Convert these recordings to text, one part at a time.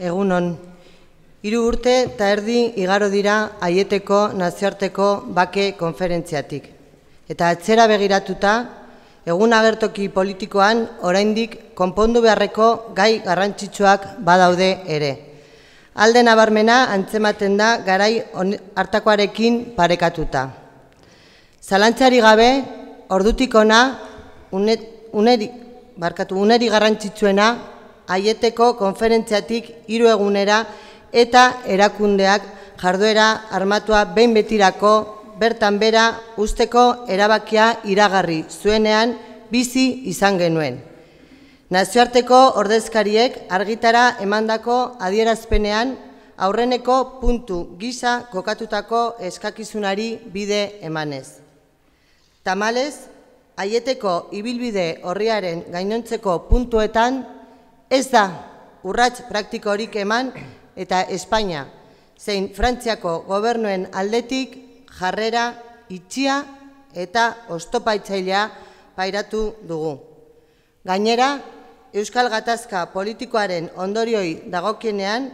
egunon. Hiru urte eta erdi igaro dira haieteko nazioarteko bake konferentziatik. Eta atzera begiratuta, egun agertoki politikoan oraindik konpondu beharreko gai garrantzitsuak badaude ere. Alde nabarmena antzematen da garai hartakoarekin parekatuta. Zalantzari gabe, ordutik ona, uneri, uneri garrantzitsuena aieteko konferentziatik hiru egunera eta erakundeak jarduera armatua behin betirako bertan bera usteko erabakia iragarri zuenean bizi izan genuen. Nazioarteko ordezkariek argitara emandako adierazpenean aurreneko puntu gisa kokatutako eskakizunari bide emanez. Tamalez, aieteko ibilbide horriaren gainontzeko puntuetan Ez da urrats praktikorik eman eta Espainia zein Frantziako gobernuen aldetik jarrera itxia eta ostopaitzailea pairatu dugu. Gainera, Euskal Gatazka politikoaren ondorioi dagokienean,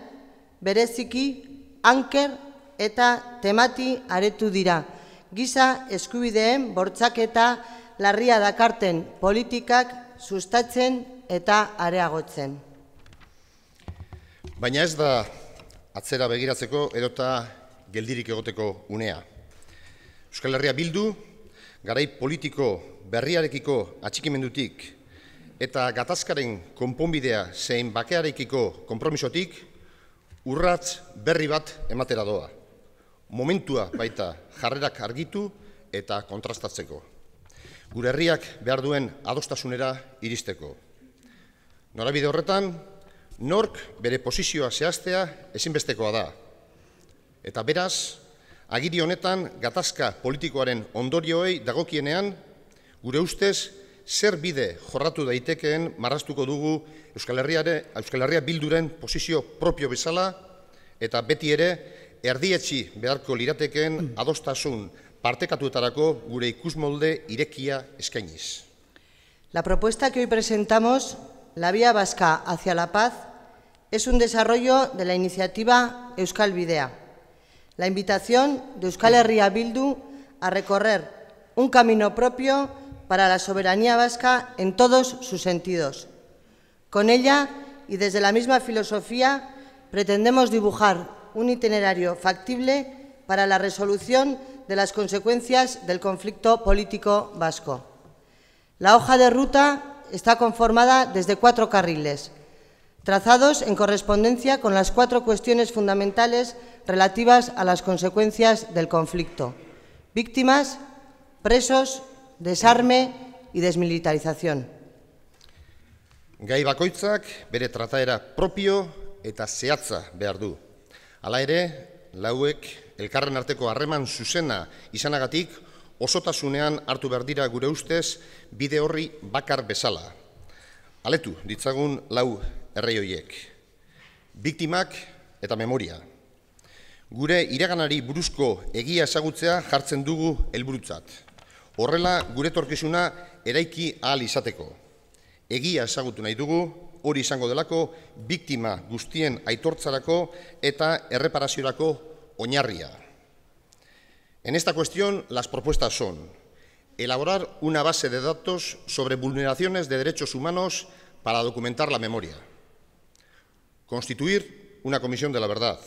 bereziki anker eta temati aretu dira. Giza eskubideen bortzaketa larria dakarten politikak sustatzen eta areagotzen. Baina ez da atzera begiratzeko edota geldirik egoteko unea. Euskal Herria bildu, garai politiko berriarekiko atxikimendutik eta gatazkaren konponbidea zein bakearekiko konpromisotik urratz berri bat ematera doa. Momentua baita jarrerak argitu eta kontrastatzeko. Gure herriak behar duen adostasunera iristeko. Norabide horretan, nork bere posizioa zehaztea ezinbestekoa da. Eta beraz, agiri honetan gatazka politikoaren ondorioei dagokienean, gure ustez, zer bide jorratu daitekeen marrastuko dugu Euskal Herria, Euskal Herria bilduren posizio propio bezala, eta beti ere, erdietxi beharko liratekeen adostasun partekatuetarako gure ikusmolde irekia eskainiz. La propuesta que hoy presentamos la Vía Vasca hacia la Paz es un desarrollo de la iniciativa Euskal Videa, la invitación de Euskal Herria Bildu a recorrer un camino propio para la soberanía vasca en todos sus sentidos. Con ella y desde la misma filosofía pretendemos dibujar un itinerario factible para la resolución de las consecuencias del conflicto político vasco. La hoja de ruta está conformada desde cuatro carriles, trazados en correspondencia con las cuatro cuestiones fundamentales relativas a las consecuencias del conflicto. Víctimas, presos, desarme y desmilitarización. Gai bere propio eta osotasunean hartu behar dira gure ustez bide horri bakar bezala. Aletu, ditzagun lau erreioiek. Biktimak eta memoria. Gure iraganari buruzko egia esagutzea jartzen dugu helburutzat. Horrela, gure torkizuna eraiki ahal izateko. Egia esagutu nahi dugu, hori izango delako, biktima guztien aitortzarako eta erreparaziorako oinarria. En esta cuestión, las propuestas son elaborar una base de datos sobre vulneraciones de derechos humanos para documentar la memoria, constituir una comisión de la verdad,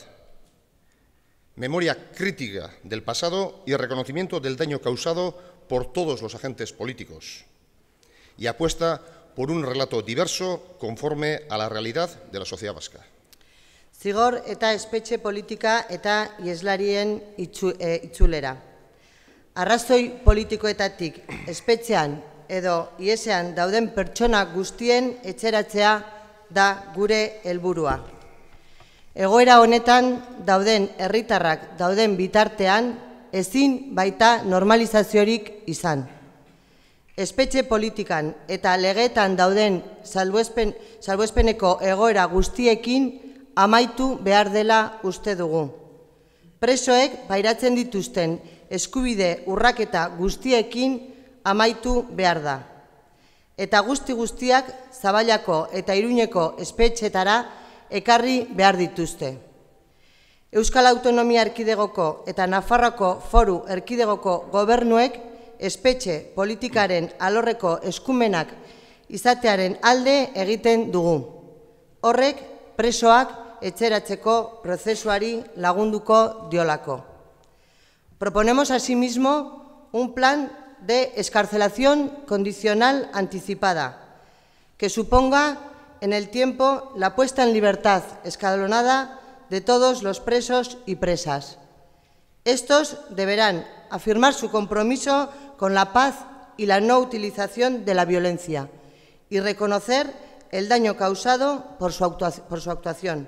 memoria crítica del pasado y reconocimiento del daño causado por todos los agentes políticos, y apuesta por un relato diverso conforme a la realidad de la sociedad vasca. zigor eta espetxe politika eta ieslarien e, itzulera. Arrazoi politikoetatik espetxean edo iesean dauden pertsona guztien etxeratzea da gure helburua. Egoera honetan dauden herritarrak dauden bitartean ezin baita normalizaziorik izan. Espetxe politikan eta legetan dauden salbuespeneko egoera guztiekin amaitu behar dela uste dugu. Presoek bairatzen dituzten eskubide urraketa guztiekin amaitu behar da. Eta guzti guztiak zabailako eta iruñeko espetxetara ekarri behar dituzte. Euskal Autonomia Erkidegoko eta Nafarroko Foru Erkidegoko gobernuek espetxe politikaren alorreko eskumenak izatearen alde egiten dugu. Horrek presoak etxeratzeko prozesuari lagunduco Diolaco. Proponemos asimismo un plan de escarcelación condicional anticipada que suponga en el tiempo la puesta en libertad escalonada de todos los presos y presas. Estos deberán afirmar su compromiso con la paz y la no utilización de la violencia y reconocer el daño causado por su, actuación.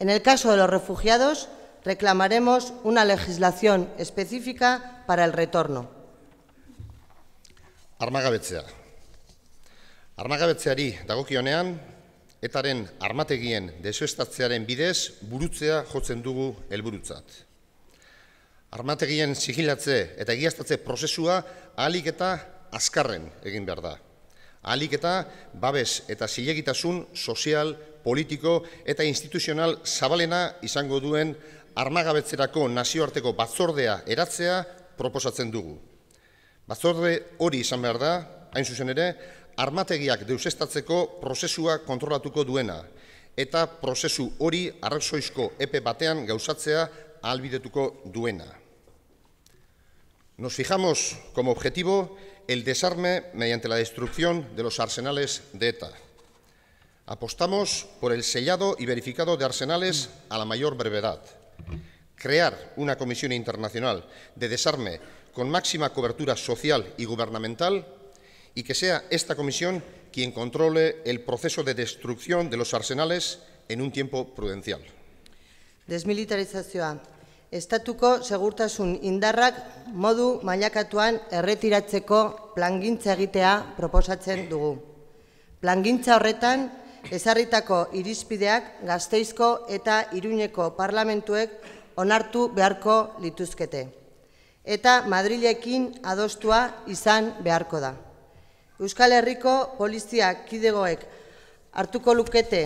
En el caso de los refugiados, reclamaremos una legislación específica para el retorno. Armagabetzea. Armagabetzeari dagokionean, etaren armategien desoestatzearen bidez burutzea jotzen dugu helburutzat. Armategien sigilatze eta egiaztatze prozesua ahalik eta azkarren egin behar da. Alik eta babes eta zilegitasun sozial, politiko eta instituzional zabalena izango duen armagabetzerako nazioarteko batzordea eratzea proposatzen dugu. Batzorde hori izan behar da, hain zuzen ere, armategiak deusestatzeko prozesua kontrolatuko duena eta prozesu hori arrazoizko epe batean gauzatzea albidetuko duena. Nos fijamos como objetivo el desarme mediante la destrucción de los arsenales de ETA. Apostamos por el sellado y verificado de arsenales a la mayor brevedad. Crear una comisión internacional de desarme con máxima cobertura social y gubernamental y que sea esta comisión quien controle el proceso de destrucción de los arsenales en un tiempo prudencial. Desmilitarización. estatuko segurtasun indarrak modu mailakatuan erretiratzeko plangintza egitea proposatzen dugu. Plangintza horretan ezarritako irizpideak gazteizko eta iruneko parlamentuek onartu beharko lituzkete. Eta Madrilekin adostua izan beharko da. Euskal Herriko polizia kidegoek hartuko lukete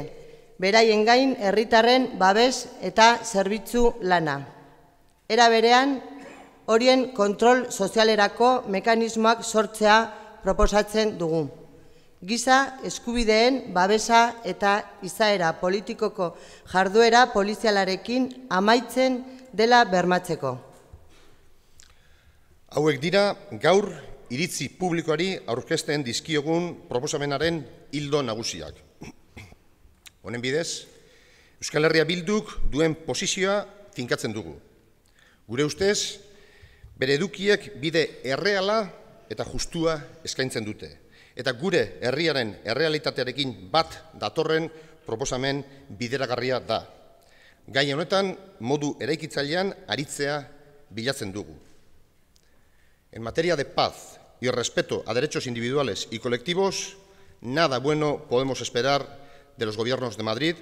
beraien gain herritarren babes eta zerbitzu lana. Era berean, horien kontrol sozialerako mekanismoak sortzea proposatzen dugu. Giza eskubideen babesa eta izaera politikoko jarduera polizialarekin amaitzen dela bermatzeko. Hauek dira gaur iritzi publikoari aurkesten dizkiogun proposamenaren hildo nagusiak. Honen bidez, Euskal Herria Bilduk duen posizioa finkatzen dugu. Gure ustez, bere edukiek bide erreala eta justua eskaintzen dute eta gure herriaren errealitatearekin bat datorren proposamen bideragarria da. Gai honetan modu eraikitzailean aritzea bilatzen dugu. En materia de paz y respeto a derechos individuales y colectivos, nada bueno podemos esperar de los gobiernos de Madrid.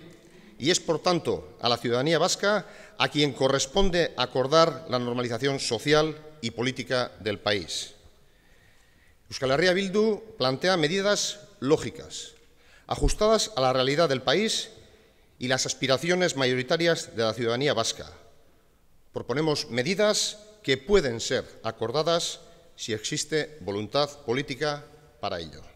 y es, por tanto, a la ciudadanía vasca a quien corresponde acordar la normalización social y política del país. Euskal Herria Bildu plantea medidas lógicas, ajustadas a la realidad del país y las aspiraciones mayoritarias de la ciudadanía vasca. Proponemos medidas que pueden ser acordadas si existe voluntad política para ello.